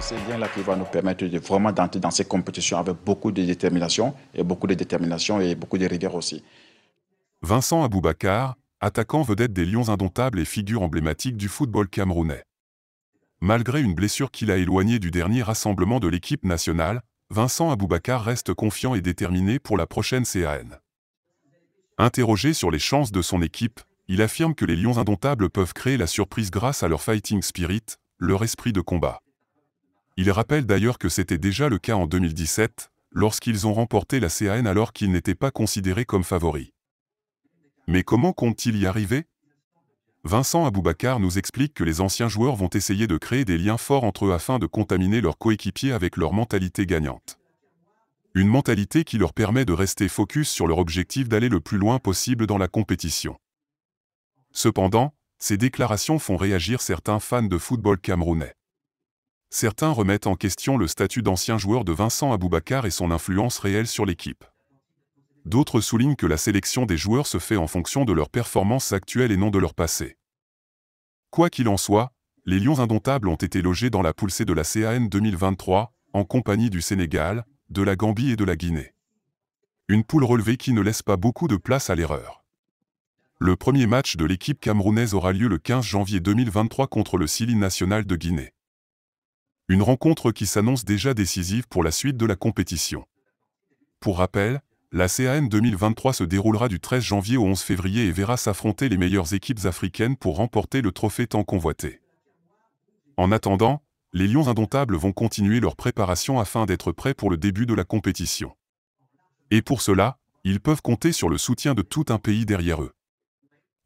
C'est bien là qui va nous permettre de vraiment d'entrer dans ces compétitions avec beaucoup de détermination et beaucoup de détermination et beaucoup de rigueur aussi. Vincent Aboubakar, attaquant vedette des Lions indomptables et figure emblématique du football camerounais. Malgré une blessure qui l'a éloigné du dernier rassemblement de l'équipe nationale, Vincent Aboubakar reste confiant et déterminé pour la prochaine CAN. Interrogé sur les chances de son équipe, il affirme que les Lions indomptables peuvent créer la surprise grâce à leur fighting spirit, leur esprit de combat. Il rappelle d'ailleurs que c'était déjà le cas en 2017, lorsqu'ils ont remporté la CAN alors qu'ils n'étaient pas considérés comme favoris. Mais comment compte ils il y arriver Vincent Aboubacar nous explique que les anciens joueurs vont essayer de créer des liens forts entre eux afin de contaminer leurs coéquipiers avec leur mentalité gagnante. Une mentalité qui leur permet de rester focus sur leur objectif d'aller le plus loin possible dans la compétition. Cependant, ces déclarations font réagir certains fans de football camerounais. Certains remettent en question le statut d'ancien joueur de Vincent Aboubakar et son influence réelle sur l'équipe. D'autres soulignent que la sélection des joueurs se fait en fonction de leurs performances actuelles et non de leur passé. Quoi qu'il en soit, les Lions indomptables ont été logés dans la poule C de la CAN 2023, en compagnie du Sénégal, de la Gambie et de la Guinée. Une poule relevée qui ne laisse pas beaucoup de place à l'erreur. Le premier match de l'équipe camerounaise aura lieu le 15 janvier 2023 contre le Sili national de Guinée. Une rencontre qui s'annonce déjà décisive pour la suite de la compétition. Pour rappel, la CAN 2023 se déroulera du 13 janvier au 11 février et verra s'affronter les meilleures équipes africaines pour remporter le trophée tant convoité. En attendant, les Lions indomptables vont continuer leur préparation afin d'être prêts pour le début de la compétition. Et pour cela, ils peuvent compter sur le soutien de tout un pays derrière eux.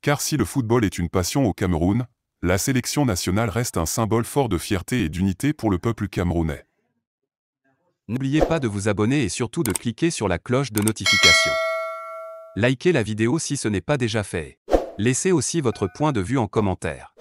Car si le football est une passion au Cameroun, la sélection nationale reste un symbole fort de fierté et d'unité pour le peuple camerounais. N'oubliez pas de vous abonner et surtout de cliquer sur la cloche de notification. Likez la vidéo si ce n'est pas déjà fait. Laissez aussi votre point de vue en commentaire.